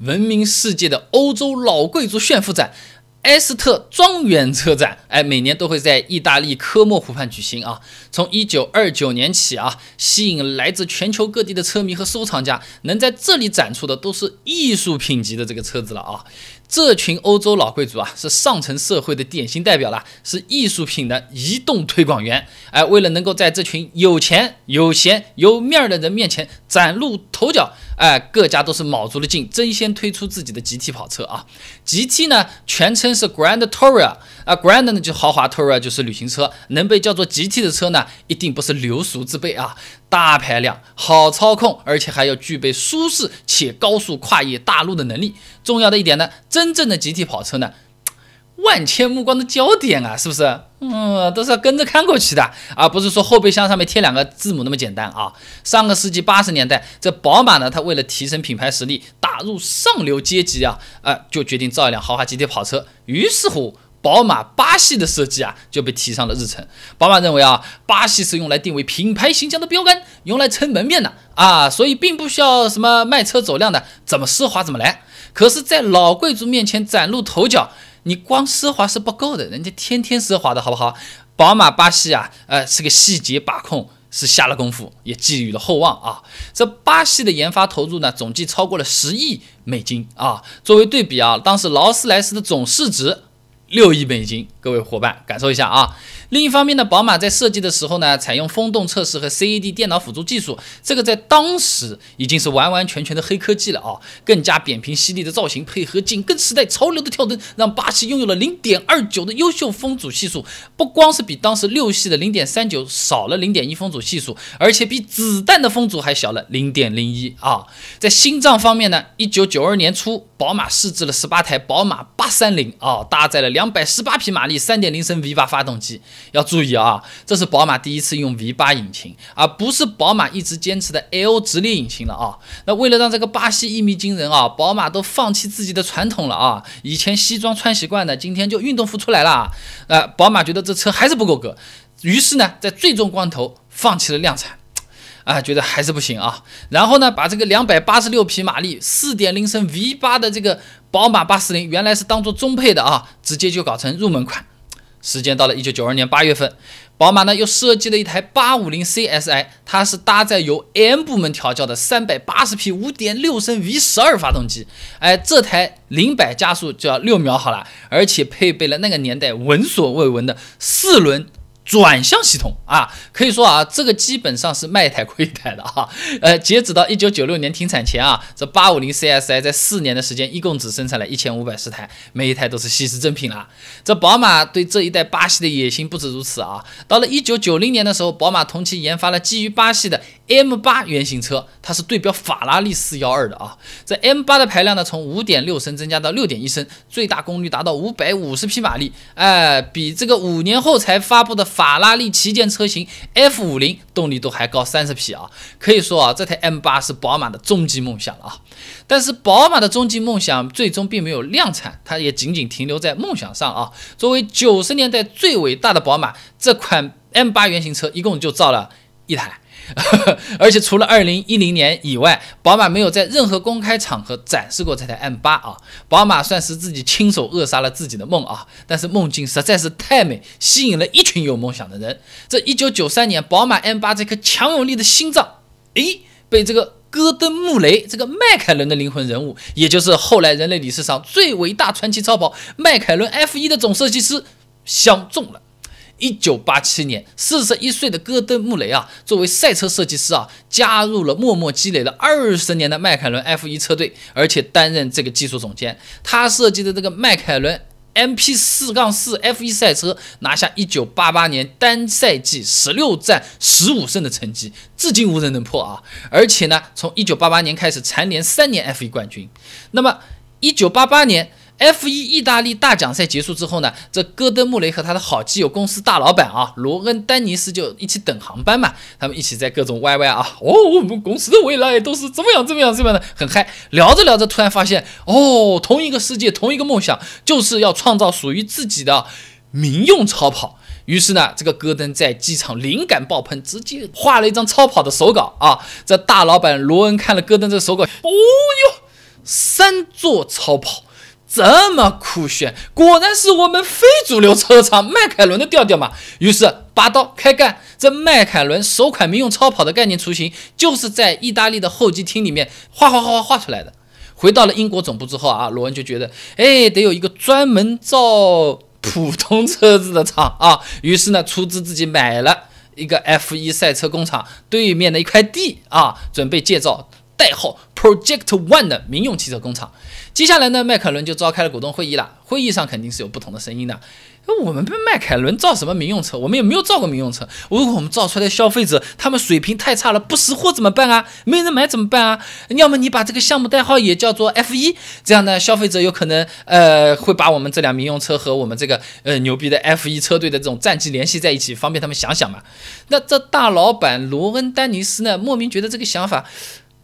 闻名世界的欧洲老贵族炫富展——埃斯特庄园车展，哎，每年都会在意大利科莫湖畔举行啊。从1929年起啊，吸引来自全球各地的车迷和收藏家。能在这里展出的都是艺术品级的这个车子了啊。这群欧洲老贵族啊，是上层社会的典型代表了，是艺术品的移动推广员。哎，为了能够在这群有钱、有闲、有面儿的人面前崭露头角。哎，各家都是卯足了劲，争先推出自己的 GT 跑车啊！GT 呢，全称是 Grand Tourer 啊，Grand 呢就豪华 Tourer，就是旅行车。能被叫做 GT 的车呢，一定不是流俗之辈啊！大排量，好操控，而且还要具备舒适且高速跨越大陆的能力。重要的一点呢，真正的 GT 跑车呢。万千目光的焦点啊，是不是？嗯，都是要跟着看过去的啊，不是说后备箱上面贴两个字母那么简单啊。上个世纪八十年代，这宝马呢，它为了提升品牌实力，打入上流阶级啊，呃，就决定造一辆豪华 GT 跑车。于是乎，宝马八系的设计啊，就被提上了日程。宝马认为啊，八系是用来定位品牌形象的标杆，用来撑门面的啊，所以并不需要什么卖车走量的，怎么奢华怎么来。可是，在老贵族面前崭露头角。你光奢华是不够的，人家天天奢华的好不好？宝马、巴西啊，呃，是个细节把控，是下了功夫，也寄予了厚望啊。这巴西的研发投入呢，总计超过了十亿美金啊。作为对比啊，当时劳斯莱斯的总市值六亿美金。各位伙伴，感受一下啊！另一方面呢，宝马在设计的时候呢，采用风洞测试和 C A D 电脑辅助技术，这个在当时已经是完完全全的黑科技了啊！更加扁平犀利的造型，配合紧跟时代潮流的跳灯，让八系拥有了零点二九的优秀风阻系数，不光是比当时六系的零点三九少了零点一风阻系数，而且比子弹的风阻还小了零点零一啊！在心脏方面呢，一九九二年初，宝马试制了十八台宝马八三零啊，搭载了两百十八匹马。力3.0升 V8 发动机，要注意啊！这是宝马第一次用 V8 引擎，而不是宝马一直坚持的 L 直列引擎了啊！那为了让这个巴西一鸣惊人啊，宝马都放弃自己的传统了啊！以前西装穿习惯的，今天就运动服出来了。呃，宝马觉得这车还是不够格，于是呢，在最终关头放弃了量产，啊，觉得还是不行啊。然后呢，把这个286匹马力、4.0升 V8 的这个。宝马八四零原来是当做中配的啊，直接就搞成入门款。时间到了一九九二年八月份，宝马呢又设计了一台八五零 CSI，它是搭载由 M 部门调教的三百八十匹五点六升 V 十二发动机，哎，这台零百加速就要六秒好了，而且配备了那个年代闻所未闻的四轮。转向系统啊，可以说啊，这个基本上是卖一台亏一台的啊。呃，截止到一九九六年停产前啊，这八五零 CSI 在四年的时间，一共只生产了一千五百十台，每一台都是稀世珍品啊。这宝马对这一代巴西的野心不止如此啊。到了一九九零年的时候，宝马同期研发了基于巴西的。M 八原型车，它是对标法拉利四幺二的啊。这 M 八的排量呢，从五点六升增加到六点一升，最大功率达到五百五十匹马力，哎，比这个五年后才发布的法拉利旗舰车型 F 五零动力都还高三十匹啊！可以说啊，这台 M 八是宝马的终极梦想了啊。但是宝马的终极梦想最终并没有量产，它也仅仅停留在梦想上啊。作为九十年代最伟大的宝马，这款 M 八原型车一共就造了一台。而且除了二零一零年以外，宝马没有在任何公开场合展示过这台 M 八啊。宝马算是自己亲手扼杀了自己的梦啊。但是梦境实在是太美，吸引了一群有梦想的人。这一九九三年，宝马 M 八这颗强有力的心脏，哎，被这个戈登·穆雷，这个迈凯伦的灵魂人物，也就是后来人类历史上最伟大传奇超跑迈凯伦 F 一的总设计师，相中了。一九八七年，四十一岁的戈登·穆雷啊，作为赛车设计师啊，加入了默默积累了二十年的迈凯伦 F1 车队，而且担任这个技术总监。他设计的这个迈凯伦 MP 四杠四 F1 赛车，拿下一九八八年单赛季十六战十五胜的成绩，至今无人能破啊！而且呢，从一九八八年开始，蝉联三年 F1 冠军。那么，一九八八年。F 一意大利大奖赛结束之后呢，这戈登穆雷和他的好基友公司大老板啊，罗恩丹尼斯就一起等航班嘛。他们一起在各种 YY 啊，哦，我们公司的未来都是怎么样怎么样怎么样，的，很嗨。聊着聊着，突然发现哦，同一个世界，同一个梦想，就是要创造属于自己的民用超跑。于是呢，这个戈登在机场灵感爆棚，直接画了一张超跑的手稿啊。这大老板罗恩看了戈登这手稿，哦哟，三座超跑。这么酷炫，果然是我们非主流车厂迈凯伦的调调嘛！于是拔刀开干。这迈凯伦首款民用超跑的概念雏形，就是在意大利的候机厅里面画画画画画出来的。回到了英国总部之后啊，罗恩就觉得，哎，得有一个专门造普通车子的厂啊！于是呢，出资自己买了一个 F1 赛车工厂对面的一块地啊，准备建造代号。Project One 的民用汽车工厂，接下来呢，迈凯伦就召开了股东会议了。会议上肯定是有不同的声音的。那我们被迈凯伦造什么民用车？我们也没有造过民用车。如果我们造出来的消费者他们水平太差了，不识货怎么办啊？没人买怎么办啊？要么你把这个项目代号也叫做 F 一，这样呢，消费者有可能呃会把我们这辆民用车和我们这个呃牛逼的 F 一车队的这种战绩联系在一起，方便他们想想嘛。那这大老板罗恩·丹尼斯呢，莫名觉得这个想法。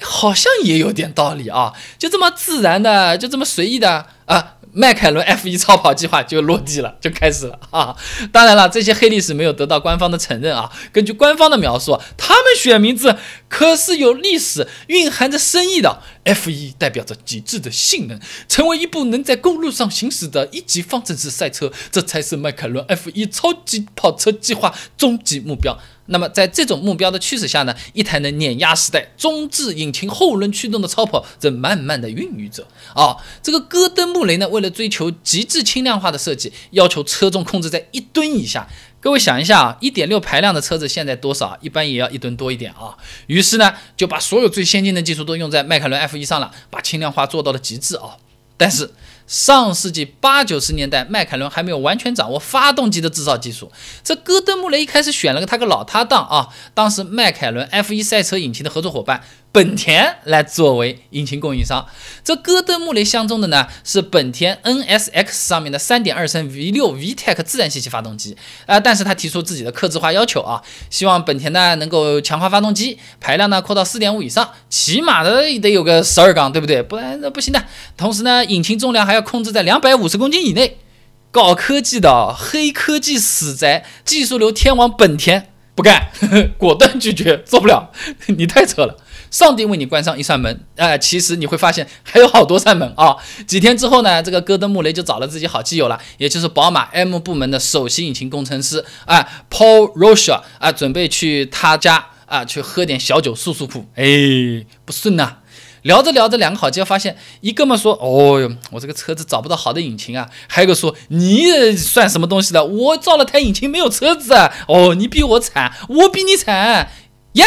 好像也有点道理啊，就这么自然的，就这么随意的啊，迈凯伦 F1 超跑计划就落地了，就开始了啊。当然了，这些黑历史没有得到官方的承认啊。根据官方的描述，他们选名字可是有历史蕴含着深意的。F1 代表着极致的性能，成为一部能在公路上行驶的一级方程式赛车，这才是迈凯伦 F1 超级跑车计划终极目标。那么，在这种目标的驱使下呢，一台能碾压时代、中置引擎后轮驱动的超跑正慢慢的孕育着啊。这个戈登·穆雷呢，为了追求极致轻量化的设计，要求车重控制在一吨以下。各位想一下啊，一点六排量的车子现在多少一般也要一吨多一点啊。于是呢，就把所有最先进的技术都用在迈凯伦 F 一上了，把轻量化做到了极致啊。但是，上世纪八九十年代，迈凯伦还没有完全掌握发动机的制造技术。这戈登·穆雷一开始选了个他个老搭档啊，当时迈凯伦 F1 赛车引擎的合作伙伴。本田来作为引擎供应商，这戈登·穆雷相中的呢是本田 NSX 上面的3.2升 V6 VTEC 自然吸气发动机。啊，但是他提出自己的克制化要求啊，希望本田呢能够强化发动机排量呢扩到4.5以上，起码的得有个十二缸，对不对？不然那不行的。同时呢，引擎重量还要控制在250公斤以内。搞科技的黑科技死宅技术流天王本田不干，果断拒绝，做不了，你太扯了。上帝为你关上一扇门，哎，其实你会发现还有好多扇门啊！几天之后呢，这个戈登·穆雷就找了自己好基友了，也就是宝马 M 部门的首席引擎工程师，哎，Paul r o c h e 啊，准备去他家啊，去喝点小酒诉诉苦。哎，不顺啊！聊着聊着，两个好基友发现，一个嘛说，哦哟，我这个车子找不到好的引擎啊；还有个说，你算什么东西的？我造了台引擎没有车子，哦，你比我惨，我比你惨。呀，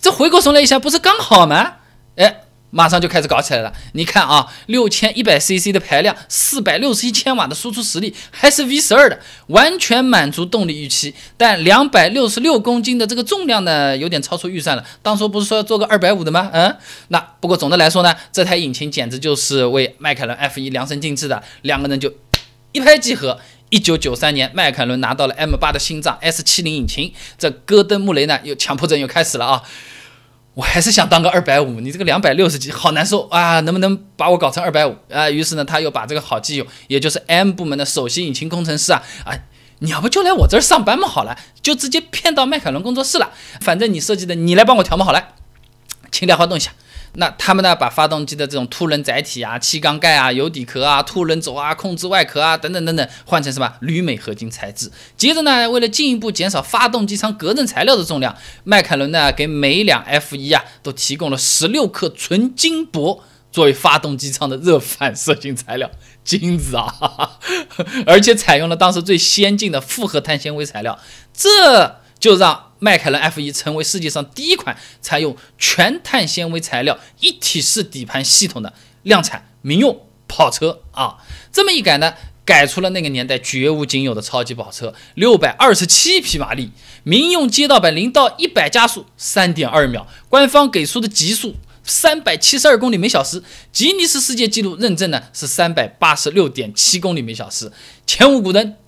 这回过神来一下，不是刚好吗？哎，马上就开始搞起来了。你看啊，六千一百 CC 的排量，四百六十一千瓦的输出实力，还是 V 十二的，完全满足动力预期。但两百六十六公斤的这个重量呢，有点超出预算了。当初不是说要做个二百五的吗？嗯，那不过总的来说呢，这台引擎简直就是为迈凯伦 F 一量身定制的，两个人就一拍即合。一九九三年，迈凯伦拿到了 M 八的心脏 S 七零引擎。这戈登·穆雷呢，又强迫症又开始了啊！我还是想当个二百五，你这个两百六十几好难受啊！能不能把我搞成二百五啊？于是呢，他又把这个好基友，也就是 M 部门的首席引擎工程师啊，啊，你要不就来我这儿上班嘛？好了，就直接骗到迈凯伦工作室了。反正你设计的，你来帮我调嘛。好了，轻描淡动一下。那他们呢，把发动机的这种凸轮载体啊、气缸盖啊、油底壳啊、凸轮轴啊、控制外壳啊等等等等，换成什么铝镁合金材质。接着呢，为了进一步减少发动机舱隔震材料的重量，迈凯伦呢给每一辆 f 一啊都提供了十六克纯金箔作为发动机舱的热反射性材料，金子啊！而且采用了当时最先进的复合碳纤维材料，这就让。迈凯伦 F1 成为世界上第一款采用全碳纤维材料一体式底盘系统的量产民用跑车啊！这么一改呢，改出了那个年代绝无仅有的超级跑车，六百二十七匹马力，民用街道版零到一百加速三点二秒，官方给出的极速三百七十二公里每小时，吉尼斯世界纪录认证呢是三百八十六点七公里每小时，前无古人。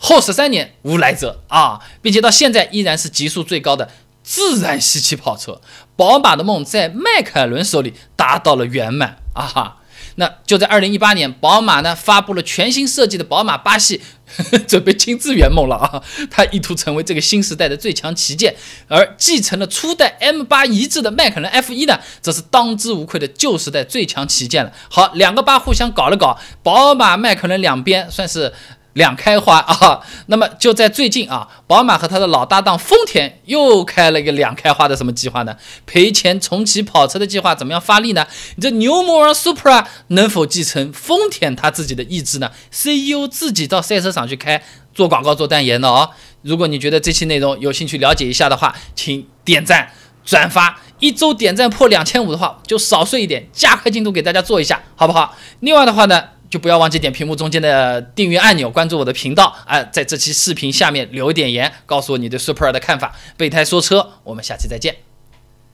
后十三年无来者啊，并且到现在依然是极速最高的自然吸气跑车。宝马的梦在迈凯伦手里达到了圆满啊！那就在二零一八年，宝马呢发布了全新设计的宝马八系，准备亲自圆梦了啊！它意图成为这个新时代的最强旗舰。而继承了初代 M 八遗志的迈凯伦 F 一呢，则是当之无愧的旧时代最强旗舰了。好，两个八互相搞了搞，宝马迈凯伦两边算是。两开花啊！那么就在最近啊，宝马和他的老搭档丰田又开了一个两开花的什么计划呢？赔钱重启跑车的计划怎么样发力呢？你这牛魔王 Supra 能否继承丰田他自己的意志呢？CEO 自己到赛车场去开，做广告做代言的啊！如果你觉得这期内容有兴趣了解一下的话，请点赞转发。一周点赞破两千五的话，就少睡一点，加快进度给大家做一下，好不好？另外的话呢？就不要忘记点屏幕中间的订阅按钮，关注我的频道啊！在这期视频下面留一点言，告诉我你对 Super 的看法。备胎说车，我们下期再见。